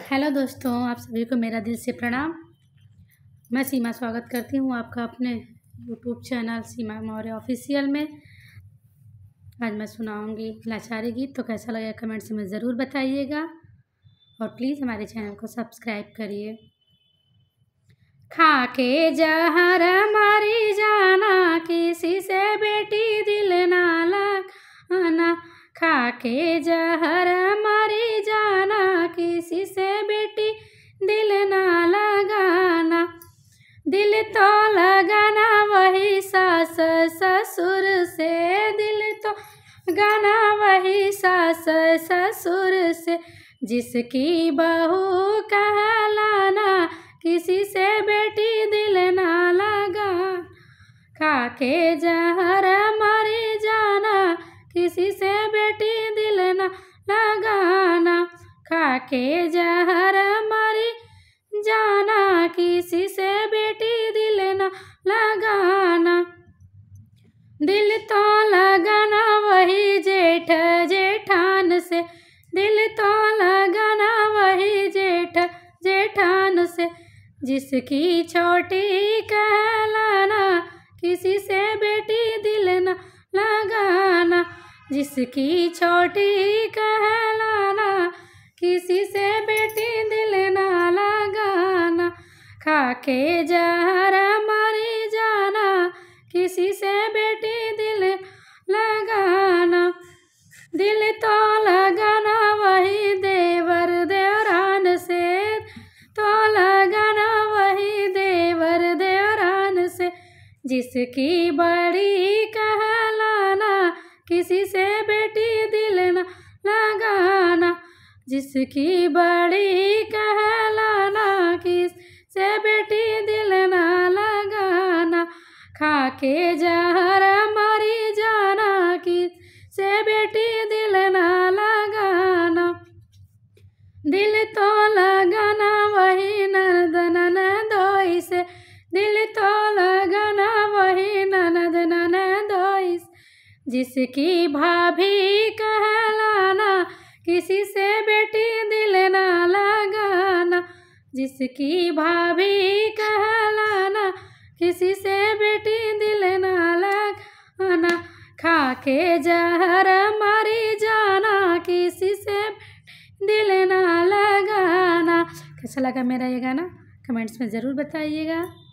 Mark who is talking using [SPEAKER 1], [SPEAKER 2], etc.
[SPEAKER 1] hello दोस्तों आप सभी को मेरा दिल से प्रणाम मैं सीमा स्वागत करती हूँ आपका अपने YouTube channel Seema Maurya official में आज मैं सुनाऊँगी लाचारी गीत तो कैसा लगेगा कमेंट से मैं ज़रूर बताइएगा और प्लीज़ हमारे चैनल को सब्सक्राइब करिए खा के जहर मारी जाना किसी से बेटी दिल ना लगाना खा के जहर मारी ससुर से दिल तो गाना वही सास ससुर से जिसकी बहू कहलाना किसी से बेटी दिल ना लगा खाके जहर मर जाना किसी से बेटी दिल ना लगाना खाके जहर मर जाना किसी से बेटी दिल ना लगा दिल तो लगाना वही जेठ जेठान से दिल तो लगाना वही जेठ जेठान से जिसकी छोटी कहलाना किसी से बेटी दिल न लगाना जिसकी छोटी कहलाना किसी से बेटी दिल न लगाना खाके जा दिल तो लगाना वही देवर देवरान से तो लगाना वही देवर देवरान से जिसकी बड़ी कहलाना किसी से बेटी दिल न लगाना जिसकी बड़ी कहलाना किस से बेटी होइस दिल तो लगना वही ननद नन होइस जिसकी भाभी कहलाना किसी से बेटी दिल ना लगाना जिसकी भाभी कहलाना किसी से बेटी दिल ना लगाना खा के जहर मरी जाना किसी से दिल ना लगाना कैसा लगा मेरा ये गाना कमेंट्स में ज़रूर बताइएगा